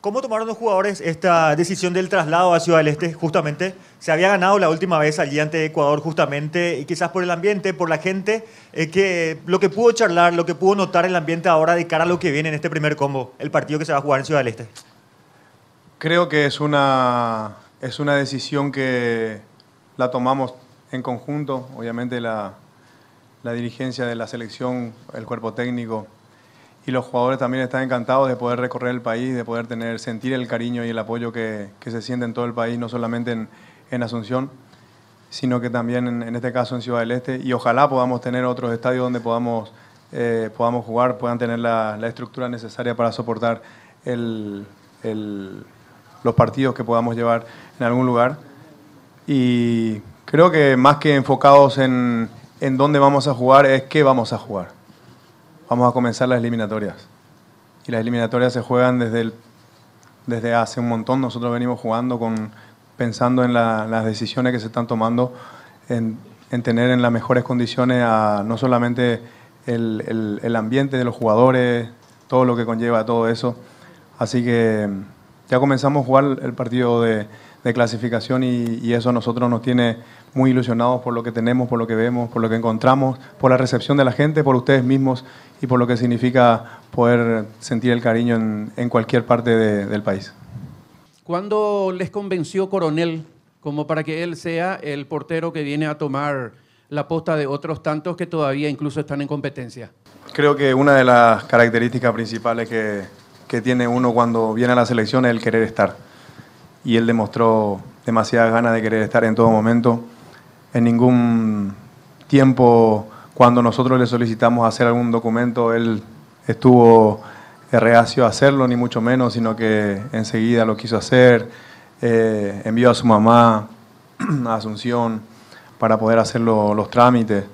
¿Cómo tomaron los jugadores esta decisión del traslado a Ciudad del Este? Justamente se había ganado la última vez allí ante Ecuador, justamente, y quizás por el ambiente, por la gente, eh, que lo que pudo charlar, lo que pudo notar el ambiente ahora de cara a lo que viene en este primer combo, el partido que se va a jugar en Ciudad del Este. Creo que es una, es una decisión que la tomamos en conjunto, obviamente la, la dirigencia de la selección, el cuerpo técnico y los jugadores también están encantados de poder recorrer el país, de poder tener, sentir el cariño y el apoyo que, que se siente en todo el país, no solamente en, en Asunción, sino que también en, este caso en Ciudad del Este. Y ojalá podamos tener otros estadios donde podamos, eh, podamos jugar, puedan tener la, la estructura necesaria para soportar el, el, los partidos que podamos llevar en algún lugar. Y creo que más que enfocados en, en dónde vamos a jugar, es qué vamos a jugar vamos a comenzar las eliminatorias. Y las eliminatorias se juegan desde, el, desde hace un montón. Nosotros venimos jugando con, pensando en las decisiones que se están tomando, en, en, tener en las mejores condiciones a no solamente el, el, el ambiente de los jugadores, todo lo que conlleva todo eso. Así que ya comenzamos a jugar el partido de, de clasificación y, eso a nosotros nos tiene muy ilusionados por lo que tenemos, por lo que vemos, por lo que encontramos, por la recepción de la gente, por ustedes mismos y por lo que significa poder sentir el cariño en, cualquier parte del país. ¿Cuándo les convenció Coronel como para que él sea el portero que viene a tomar la posta de otros tantos que todavía incluso están en competencia? Creo que una de las características principales que, que tiene uno cuando viene a la selección es el querer estar y él demostró demasiadas ganas de querer estar en todo momento. En ningún tiempo, cuando nosotros le solicitamos hacer algún documento, él estuvo reacio a hacerlo, ni mucho menos, sino que enseguida lo quiso hacer. Eh, envió a su mamá a Asunción para poder hacer los trámites.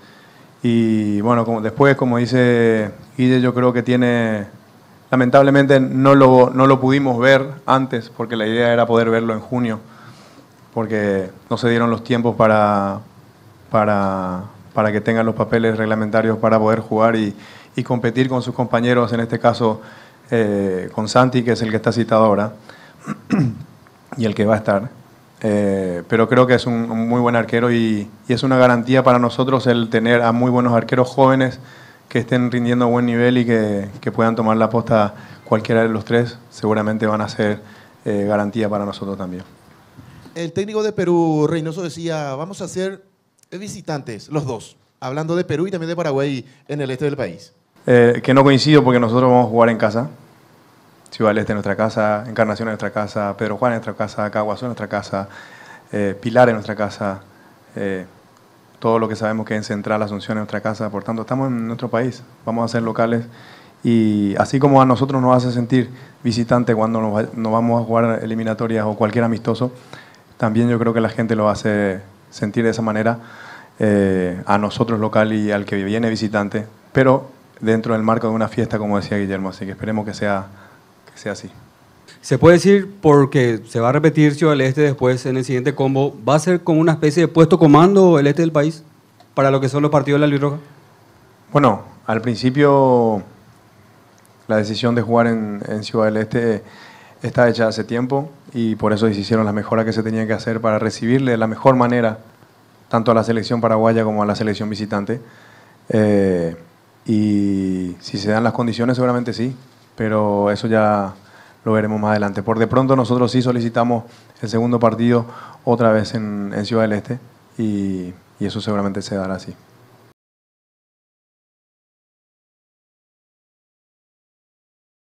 Y bueno, como, después, como dice Guille, yo creo que tiene Lamentablemente no lo, pudimos ver antes porque la idea era poder verlo en junio, porque no se dieron los tiempos para, para, que tengan los papeles reglamentarios para poder jugar y, competir con sus compañeros, en este caso eh, con Santi, que es el que está citado ahora y el que va a estar. Eh, pero creo que es un, muy buen arquero y, es una garantía para nosotros el tener a muy buenos arqueros jóvenes que estén rindiendo a buen nivel y que, puedan tomar la posta cualquiera de los tres, seguramente van a ser eh, garantía para nosotros también. El técnico de Perú, Reynoso, decía, vamos a ser visitantes, los dos, hablando de Perú y también de Paraguay en el este del país. Eh, que no coincido porque nosotros vamos a jugar en casa. Ciudad del Este en nuestra casa, Encarnación en nuestra casa, Pedro Juan en nuestra casa, Caguazo en nuestra casa, eh, Pilar en nuestra casa todo lo que sabemos que es Central, Asunción, en nuestra casa. Por tanto, estamos en nuestro país, vamos a ser locales. Y así como a nosotros nos hace sentir visitante cuando nos, vamos a jugar eliminatorias o cualquier amistoso, también yo creo que la gente lo hace sentir de esa manera eh, a nosotros local y al que viene visitante, pero dentro del marco de una fiesta, como decía Guillermo. Así que esperemos que sea, que sea así. Se puede decir, porque se va a repetir Ciudad del Este después en el siguiente combo, ¿va a ser como una especie de puesto comando el este del país para lo que son los partidos de la Roja? Bueno, al principio la decisión de jugar en, Ciudad del Este está hecha hace tiempo y por eso se hicieron las mejoras que se tenían que hacer para recibirle de la mejor manera tanto a la selección paraguaya como a la selección visitante. Eh, y si se dan las condiciones, seguramente sí, pero eso ya lo veremos más adelante. Por de pronto nosotros sí solicitamos el segundo partido otra vez en, Ciudad del Este y eso seguramente se dará así.